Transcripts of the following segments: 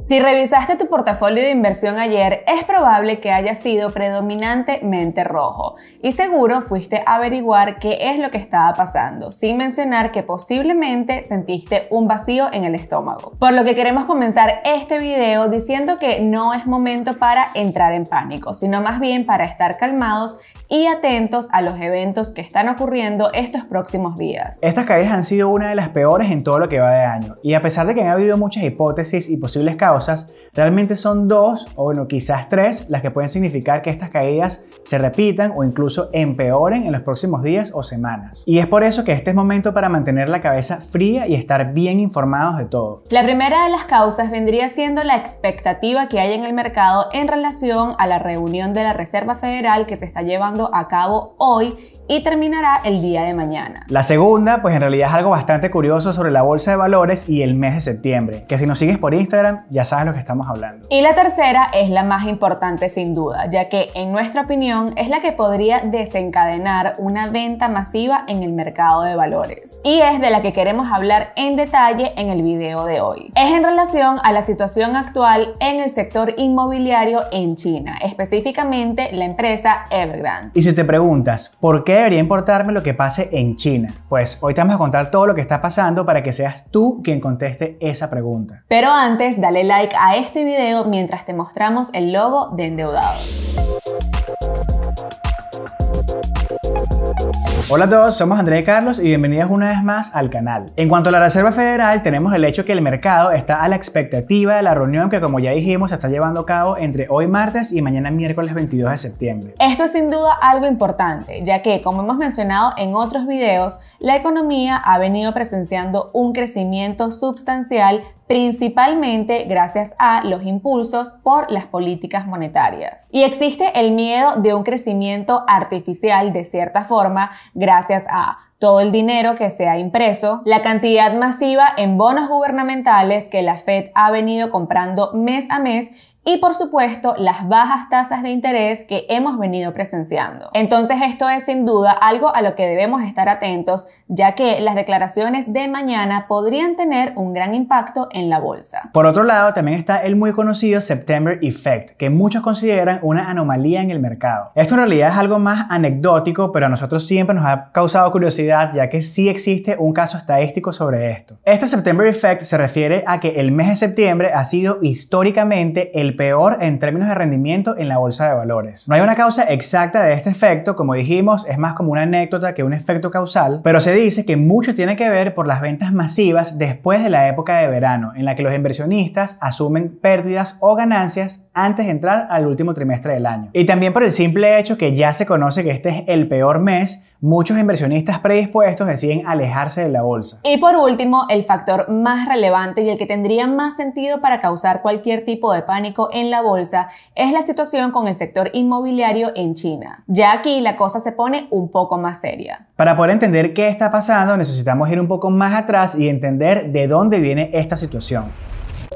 Si revisaste tu portafolio de inversión ayer, es probable que haya sido predominantemente rojo y seguro fuiste a averiguar qué es lo que estaba pasando, sin mencionar que posiblemente sentiste un vacío en el estómago. Por lo que queremos comenzar este video diciendo que no es momento para entrar en pánico, sino más bien para estar calmados y atentos a los eventos que están ocurriendo estos próximos días. Estas caídas han sido una de las peores en todo lo que va de año y a pesar de que han habido muchas hipótesis y posibles cambios, realmente son dos o bueno, quizás tres las que pueden significar que estas caídas se repitan o incluso empeoren en los próximos días o semanas. Y es por eso que este es momento para mantener la cabeza fría y estar bien informados de todo. La primera de las causas vendría siendo la expectativa que hay en el mercado en relación a la reunión de la Reserva Federal que se está llevando a cabo hoy y terminará el día de mañana. La segunda, pues en realidad es algo bastante curioso sobre la bolsa de valores y el mes de septiembre, que si nos sigues por Instagram ya ya sabes lo que estamos hablando. Y la tercera es la más importante sin duda, ya que en nuestra opinión es la que podría desencadenar una venta masiva en el mercado de valores. Y es de la que queremos hablar en detalle en el video de hoy. Es en relación a la situación actual en el sector inmobiliario en China, específicamente la empresa Evergrande. Y si te preguntas, ¿por qué debería importarme lo que pase en China? Pues hoy te vamos a contar todo lo que está pasando para que seas tú quien conteste esa pregunta. Pero antes, dale like a este video mientras te mostramos el logo de Endeudados. Hola a todos, somos Andrés Carlos y bienvenidos una vez más al canal. En cuanto a la Reserva Federal, tenemos el hecho que el mercado está a la expectativa de la reunión que como ya dijimos se está llevando a cabo entre hoy martes y mañana miércoles 22 de septiembre. Esto es sin duda algo importante, ya que como hemos mencionado en otros videos, la economía ha venido presenciando un crecimiento sustancial principalmente gracias a los impulsos por las políticas monetarias. Y existe el miedo de un crecimiento artificial de cierta forma gracias a todo el dinero que se ha impreso, la cantidad masiva en bonos gubernamentales que la Fed ha venido comprando mes a mes y por supuesto las bajas tasas de interés que hemos venido presenciando. Entonces esto es sin duda algo a lo que debemos estar atentos ya que las declaraciones de mañana podrían tener un gran impacto en la bolsa. Por otro lado también está el muy conocido September Effect que muchos consideran una anomalía en el mercado. Esto en realidad es algo más anecdótico pero a nosotros siempre nos ha causado curiosidad ya que sí existe un caso estadístico sobre esto. Este September Effect se refiere a que el mes de septiembre ha sido históricamente el peor en términos de rendimiento en la bolsa de valores. No hay una causa exacta de este efecto, como dijimos, es más como una anécdota que un efecto causal, pero se dice que mucho tiene que ver por las ventas masivas después de la época de verano, en la que los inversionistas asumen pérdidas o ganancias antes de entrar al último trimestre del año. Y también por el simple hecho que ya se conoce que este es el peor mes muchos inversionistas predispuestos deciden alejarse de la bolsa. Y por último, el factor más relevante y el que tendría más sentido para causar cualquier tipo de pánico en la bolsa es la situación con el sector inmobiliario en China. Ya aquí la cosa se pone un poco más seria. Para poder entender qué está pasando, necesitamos ir un poco más atrás y entender de dónde viene esta situación.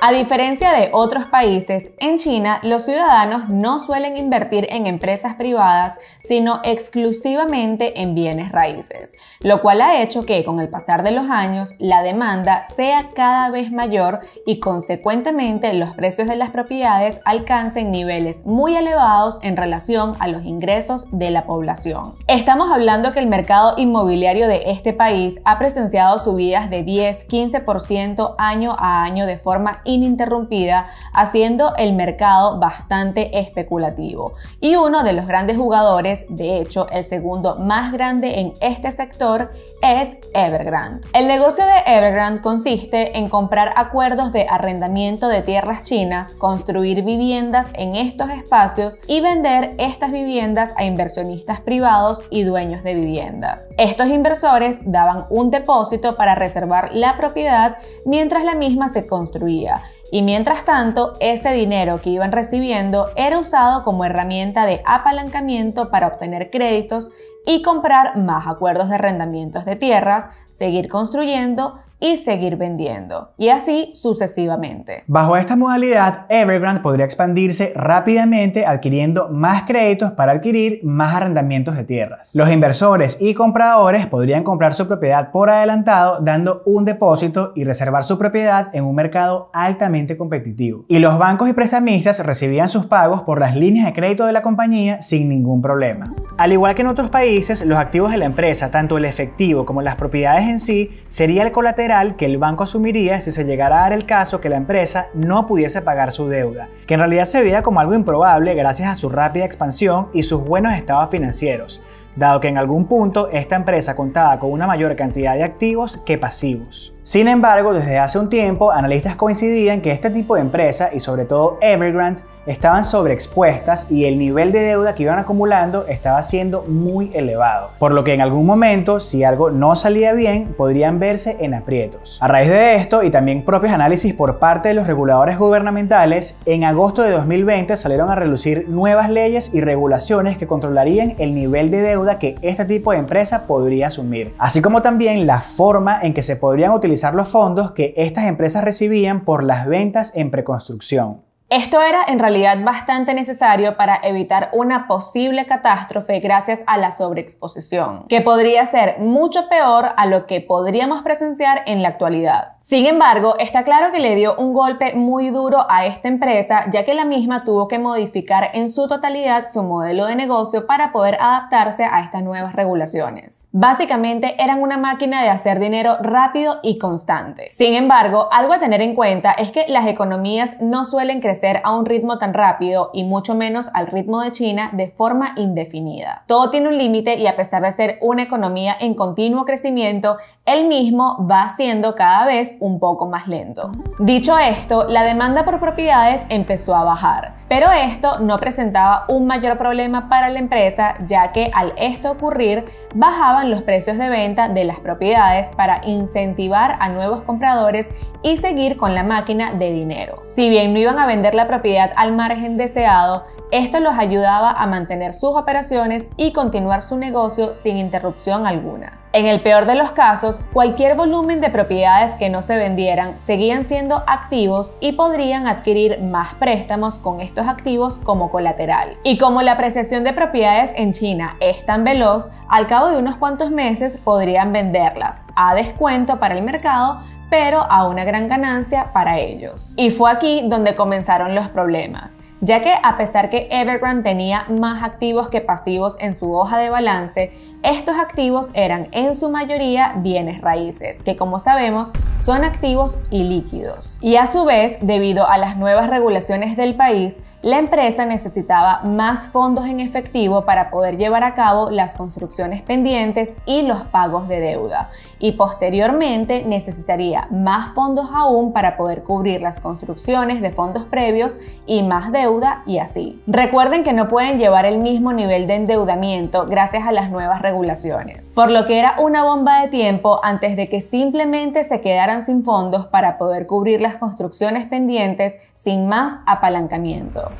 A diferencia de otros países, en China los ciudadanos no suelen invertir en empresas privadas, sino exclusivamente en bienes raíces, lo cual ha hecho que con el pasar de los años la demanda sea cada vez mayor y consecuentemente los precios de las propiedades alcancen niveles muy elevados en relación a los ingresos de la población. Estamos hablando que el mercado inmobiliario de este país ha presenciado subidas de 10-15% año a año de forma ininterrumpida, haciendo el mercado bastante especulativo. Y uno de los grandes jugadores, de hecho el segundo más grande en este sector, es Evergrande. El negocio de Evergrande consiste en comprar acuerdos de arrendamiento de tierras chinas, construir viviendas en estos espacios y vender estas viviendas a inversionistas privados y dueños de viviendas. Estos inversores daban un depósito para reservar la propiedad mientras la misma se construía y mientras tanto, ese dinero que iban recibiendo era usado como herramienta de apalancamiento para obtener créditos y comprar más acuerdos de arrendamientos de tierras seguir construyendo y seguir vendiendo, y así sucesivamente. Bajo esta modalidad, Evergrande podría expandirse rápidamente adquiriendo más créditos para adquirir más arrendamientos de tierras. Los inversores y compradores podrían comprar su propiedad por adelantado dando un depósito y reservar su propiedad en un mercado altamente competitivo. Y los bancos y prestamistas recibían sus pagos por las líneas de crédito de la compañía sin ningún problema. Al igual que en otros países, los activos de la empresa, tanto el efectivo como las propiedades en sí sería el colateral que el banco asumiría si se llegara a dar el caso que la empresa no pudiese pagar su deuda, que en realidad se veía como algo improbable gracias a su rápida expansión y sus buenos estados financieros, dado que en algún punto esta empresa contaba con una mayor cantidad de activos que pasivos. Sin embargo, desde hace un tiempo, analistas coincidían que este tipo de empresa y sobre todo Evergrande, estaban sobreexpuestas y el nivel de deuda que iban acumulando estaba siendo muy elevado, por lo que en algún momento, si algo no salía bien, podrían verse en aprietos. A raíz de esto y también propios análisis por parte de los reguladores gubernamentales, en agosto de 2020 salieron a relucir nuevas leyes y regulaciones que controlarían el nivel de deuda que este tipo de empresa podría asumir, así como también la forma en que se podrían utilizar utilizar los fondos que estas empresas recibían por las ventas en preconstrucción. Esto era en realidad bastante necesario para evitar una posible catástrofe gracias a la sobreexposición, que podría ser mucho peor a lo que podríamos presenciar en la actualidad. Sin embargo, está claro que le dio un golpe muy duro a esta empresa, ya que la misma tuvo que modificar en su totalidad su modelo de negocio para poder adaptarse a estas nuevas regulaciones. Básicamente eran una máquina de hacer dinero rápido y constante. Sin embargo, algo a tener en cuenta es que las economías no suelen crecer a un ritmo tan rápido y mucho menos al ritmo de China de forma indefinida. Todo tiene un límite y a pesar de ser una economía en continuo crecimiento, el mismo va siendo cada vez un poco más lento. Dicho esto, la demanda por propiedades empezó a bajar, pero esto no presentaba un mayor problema para la empresa ya que al esto ocurrir bajaban los precios de venta de las propiedades para incentivar a nuevos compradores y seguir con la máquina de dinero. Si bien no iban a vender la propiedad al margen deseado, esto los ayudaba a mantener sus operaciones y continuar su negocio sin interrupción alguna. En el peor de los casos, cualquier volumen de propiedades que no se vendieran seguían siendo activos y podrían adquirir más préstamos con estos activos como colateral. Y como la apreciación de propiedades en China es tan veloz, al cabo de unos cuantos meses podrían venderlas a descuento para el mercado pero a una gran ganancia para ellos. Y fue aquí donde comenzaron los problemas ya que a pesar que Evergrande tenía más activos que pasivos en su hoja de balance, estos activos eran en su mayoría bienes raíces, que como sabemos son activos y líquidos. Y a su vez, debido a las nuevas regulaciones del país, la empresa necesitaba más fondos en efectivo para poder llevar a cabo las construcciones pendientes y los pagos de deuda. Y posteriormente necesitaría más fondos aún para poder cubrir las construcciones de fondos previos y más deuda y así. Recuerden que no pueden llevar el mismo nivel de endeudamiento gracias a las nuevas regulaciones, por lo que era una bomba de tiempo antes de que simplemente se quedaran sin fondos para poder cubrir las construcciones pendientes sin más apalancamiento.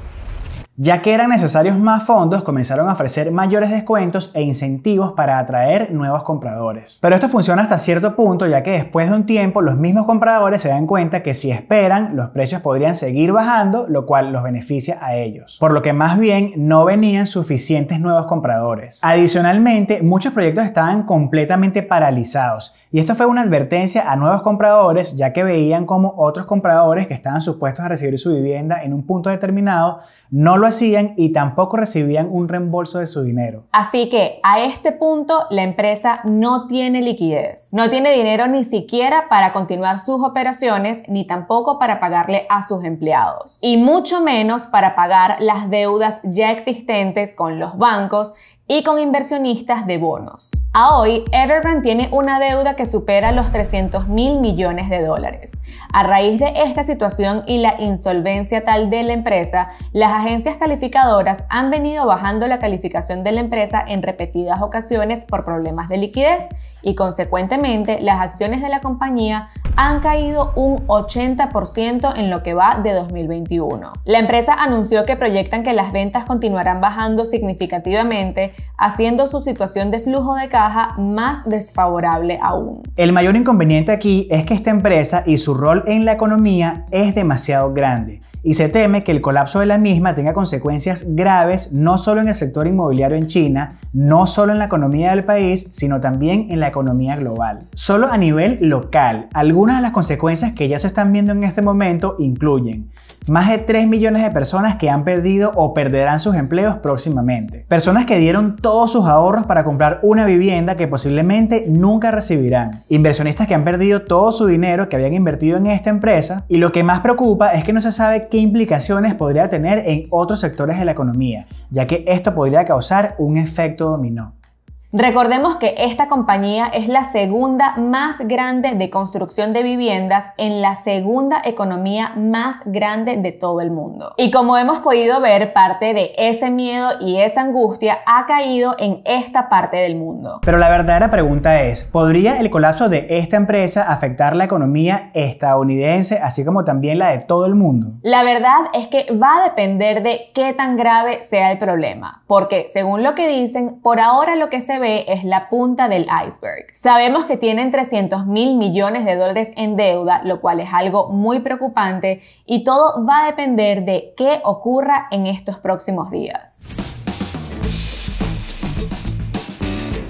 Ya que eran necesarios más fondos, comenzaron a ofrecer mayores descuentos e incentivos para atraer nuevos compradores. Pero esto funciona hasta cierto punto, ya que después de un tiempo los mismos compradores se dan cuenta que si esperan, los precios podrían seguir bajando, lo cual los beneficia a ellos. Por lo que más bien no venían suficientes nuevos compradores. Adicionalmente, muchos proyectos estaban completamente paralizados, y esto fue una advertencia a nuevos compradores, ya que veían como otros compradores que estaban supuestos a recibir su vivienda en un punto determinado no lo hacían y tampoco recibían un reembolso de su dinero. Así que a este punto la empresa no tiene liquidez, no tiene dinero ni siquiera para continuar sus operaciones ni tampoco para pagarle a sus empleados y mucho menos para pagar las deudas ya existentes con los bancos y con inversionistas de bonos. A hoy, Evergrande tiene una deuda que supera los 300 mil millones de dólares. A raíz de esta situación y la insolvencia tal de la empresa, las agencias calificadoras han venido bajando la calificación de la empresa en repetidas ocasiones por problemas de liquidez y consecuentemente las acciones de la compañía han caído un 80% en lo que va de 2021. La empresa anunció que proyectan que las ventas continuarán bajando significativamente, haciendo su situación de flujo de caja más desfavorable aún. El mayor inconveniente aquí es que esta empresa y su rol en la economía es demasiado grande y se teme que el colapso de la misma tenga consecuencias graves no solo en el sector inmobiliario en China, no solo en la economía del país, sino también en la economía global. Solo a nivel local, algunas de las consecuencias que ya se están viendo en este momento incluyen más de 3 millones de personas que han perdido o perderán sus empleos próximamente, personas que dieron todos sus ahorros para comprar una vivienda que posiblemente nunca recibirán, inversionistas que han perdido todo su dinero que habían invertido en esta empresa y lo que más preocupa es que no se sabe qué implicaciones podría tener en otros sectores de la economía, ya que esto podría causar un efecto dominó. Recordemos que esta compañía es la segunda más grande de construcción de viviendas en la segunda economía más grande de todo el mundo. Y como hemos podido ver, parte de ese miedo y esa angustia ha caído en esta parte del mundo. Pero la verdadera pregunta es, ¿podría el colapso de esta empresa afectar la economía estadounidense así como también la de todo el mundo? La verdad es que va a depender de qué tan grave sea el problema, porque según lo que dicen, por ahora lo que se es la punta del iceberg. Sabemos que tienen 300 mil millones de dólares en deuda, lo cual es algo muy preocupante y todo va a depender de qué ocurra en estos próximos días.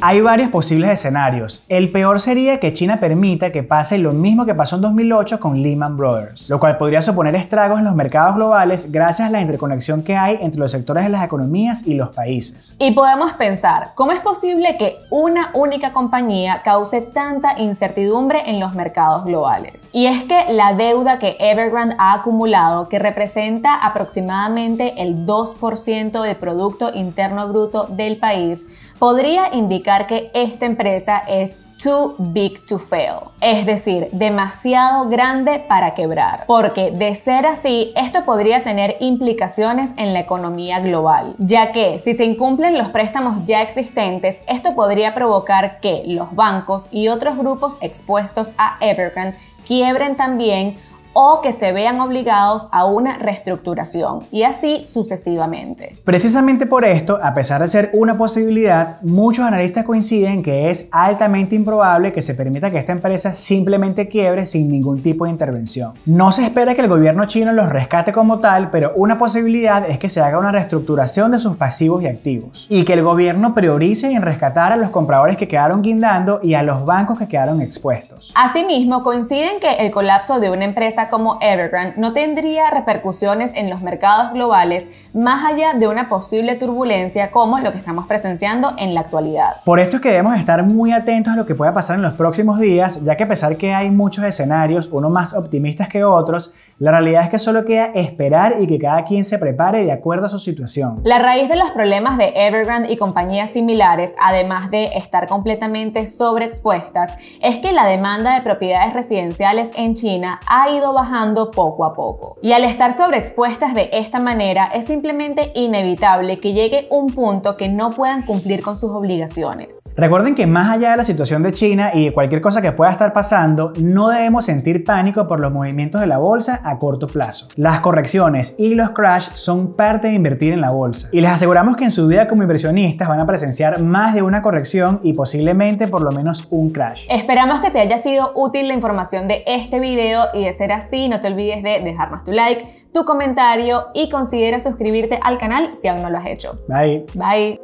Hay varios posibles escenarios. El peor sería que China permita que pase lo mismo que pasó en 2008 con Lehman Brothers, lo cual podría suponer estragos en los mercados globales gracias a la interconexión que hay entre los sectores de las economías y los países. Y podemos pensar, ¿cómo es posible que una única compañía cause tanta incertidumbre en los mercados globales? Y es que la deuda que Evergrande ha acumulado, que representa aproximadamente el 2% del Producto Interno Bruto del país, podría indicar que esta empresa es too big to fail, es decir, demasiado grande para quebrar, porque de ser así, esto podría tener implicaciones en la economía global, ya que si se incumplen los préstamos ya existentes, esto podría provocar que los bancos y otros grupos expuestos a Evergrande quiebren también o que se vean obligados a una reestructuración y así sucesivamente. Precisamente por esto, a pesar de ser una posibilidad, muchos analistas coinciden que es altamente improbable que se permita que esta empresa simplemente quiebre sin ningún tipo de intervención. No se espera que el gobierno chino los rescate como tal, pero una posibilidad es que se haga una reestructuración de sus pasivos y activos y que el gobierno priorice en rescatar a los compradores que quedaron guindando y a los bancos que quedaron expuestos. Asimismo, coinciden que el colapso de una empresa como Evergrande no tendría repercusiones en los mercados globales más allá de una posible turbulencia como lo que estamos presenciando en la actualidad. Por esto es que debemos estar muy atentos a lo que pueda pasar en los próximos días, ya que a pesar que hay muchos escenarios, uno más optimistas que otros, la realidad es que solo queda esperar y que cada quien se prepare de acuerdo a su situación. La raíz de los problemas de Evergrande y compañías similares, además de estar completamente sobreexpuestas, es que la demanda de propiedades residenciales en China ha ido bajando poco a poco. Y al estar sobreexpuestas de esta manera, es simplemente inevitable que llegue un punto que no puedan cumplir con sus obligaciones. Recuerden que más allá de la situación de China y de cualquier cosa que pueda estar pasando, no debemos sentir pánico por los movimientos de la bolsa a corto plazo. Las correcciones y los crash son parte de invertir en la bolsa y les aseguramos que en su vida como inversionistas van a presenciar más de una corrección y posiblemente por lo menos un crash. Esperamos que te haya sido útil la información de este video y de ser así no te olvides de dejarnos tu like, tu comentario y considera suscribirte al canal si aún no lo has hecho. Bye. Bye.